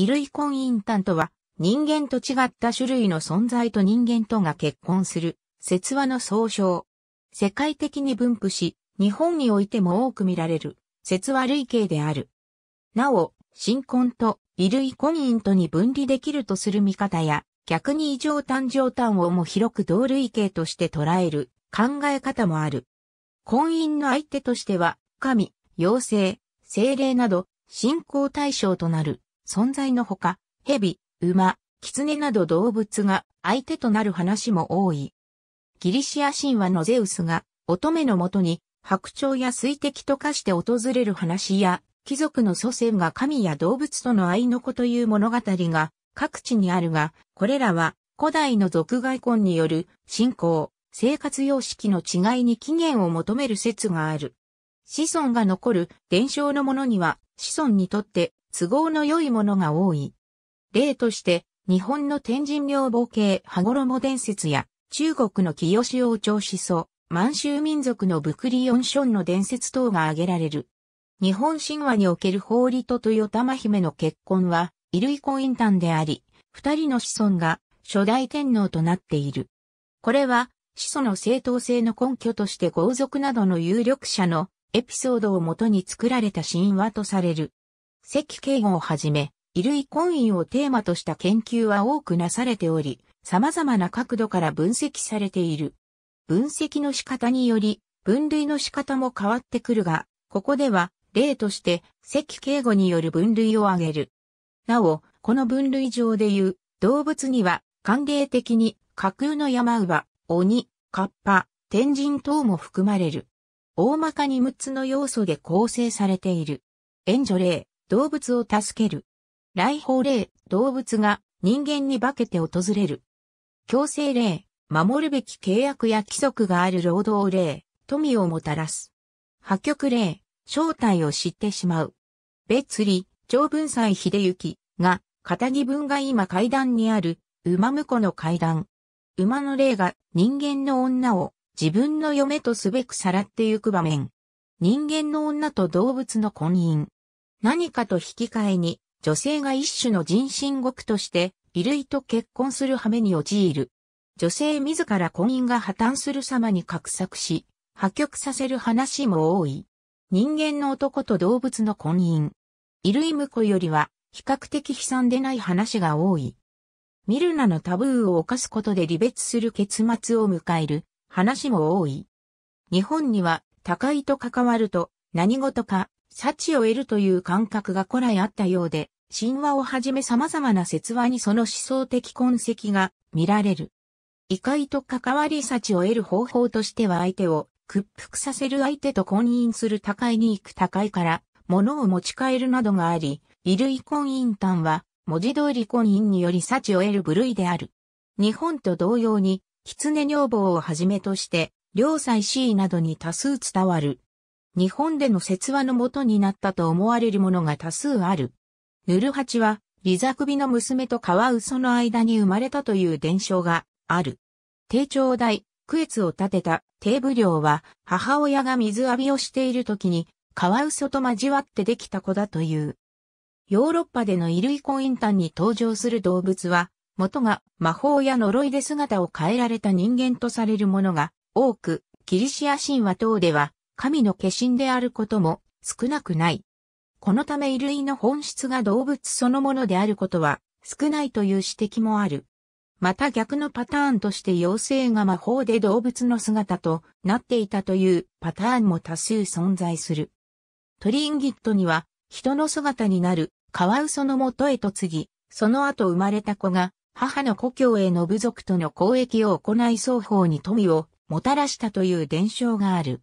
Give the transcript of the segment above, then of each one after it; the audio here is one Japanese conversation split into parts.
衣類婚姻端とは、人間と違った種類の存在と人間とが結婚する、説話の総称。世界的に分布し、日本においても多く見られる、説話類型である。なお、新婚と衣類婚姻とに分離できるとする見方や、逆に異常誕生単をも広く同類型として捉える考え方もある。婚姻の相手としては、神、妖精、精霊など、信仰対象となる。存在のほか、蛇、馬、狐など動物が相手となる話も多い。ギリシア神話のゼウスが乙女のもとに白鳥や水滴と化して訪れる話や、貴族の祖先が神や動物との愛の子という物語が各地にあるが、これらは古代の俗外婚による信仰、生活様式の違いに起源を求める説がある。子孫が残る伝承のものには子孫にとって都合の良いものが多い。例として、日本の天神妙母系羽衣伝説や、中国の清志王朝思想、満州民族のブクリヨンションの伝説等が挙げられる。日本神話における法理と豊玉姫の結婚は、衣類婚姻誕であり、二人の子孫が初代天皇となっている。これは、始祖の正当性の根拠として豪族などの有力者のエピソードをもとに作られた神話とされる。関敬語をはじめ、衣類婚姻をテーマとした研究は多くなされており、様々な角度から分析されている。分析の仕方により、分類の仕方も変わってくるが、ここでは、例として、関敬語による分類を挙げる。なお、この分類上でいう、動物には、慣例的に、架空の山馬、鬼、カッパ、天神等も含まれる。大まかに6つの要素で構成されている。援助例、動物を助ける。来訪例、動物が人間に化けて訪れる。強制例、守るべき契約や規則がある労働例、富をもたらす。破局例、正体を知ってしまう。別理、長文斎秀行が、片木文が今階段にある、馬婿の階段。馬の霊が人間の女を自分の嫁とすべくさらってゆく場面。人間の女と動物の婚姻。何かと引き換えに、女性が一種の人身獄として、衣類と結婚する羽目に陥る。女性自ら婚姻が破綻する様に画策し、破局させる話も多い。人間の男と動物の婚姻。衣類婿よりは、比較的悲惨でない話が多い。ミルナのタブーを犯すことで離別する結末を迎える話も多い。日本には、高いと関わると、何事か幸を得るという感覚が古来あったようで、神話をはじめ様々な説話にその思想的痕跡が見られる。異界と関わり幸を得る方法としては相手を屈服させる相手と婚姻する高いに行く高いから物を持ち帰るなどがあり、衣類婚姻端は文字通り婚姻により幸を得る部類である。日本と同様に、狐女房をはじめとして、両妻子位などに多数伝わる日本での説話の元になったと思われるものが多数ある。ヌルハチは、リザクビの娘とカワウソの間に生まれたという伝承がある。低調代、クエツを建てた帝部量は、母親が水浴びをしている時に、カワウソと交わってできた子だという。ヨーロッパでの衣類婚インタンに登場する動物は、元が魔法や呪いで姿を変えられた人間とされるものが多く、キリシア神話等では神の化身であることも少なくない。このため衣類の本質が動物そのものであることは少ないという指摘もある。また逆のパターンとして妖精が魔法で動物の姿となっていたというパターンも多数存在する。トリンギットには人の姿になるカワウソの元へと継ぎ、その後生まれた子が母の故郷への部族との交易を行い双方に富をもたらしたという伝承がある。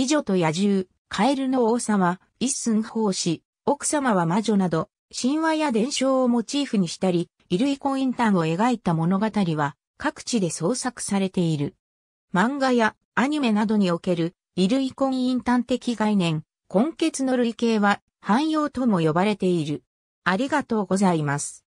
美女と野獣、カエルの王様、一寸法師、奥様は魔女など、神話や伝承をモチーフにしたり、衣類ンタンを描いた物語は、各地で創作されている。漫画やアニメなどにおける衣類婚姻端的概念、根血の類型は、汎用とも呼ばれている。ありがとうございます。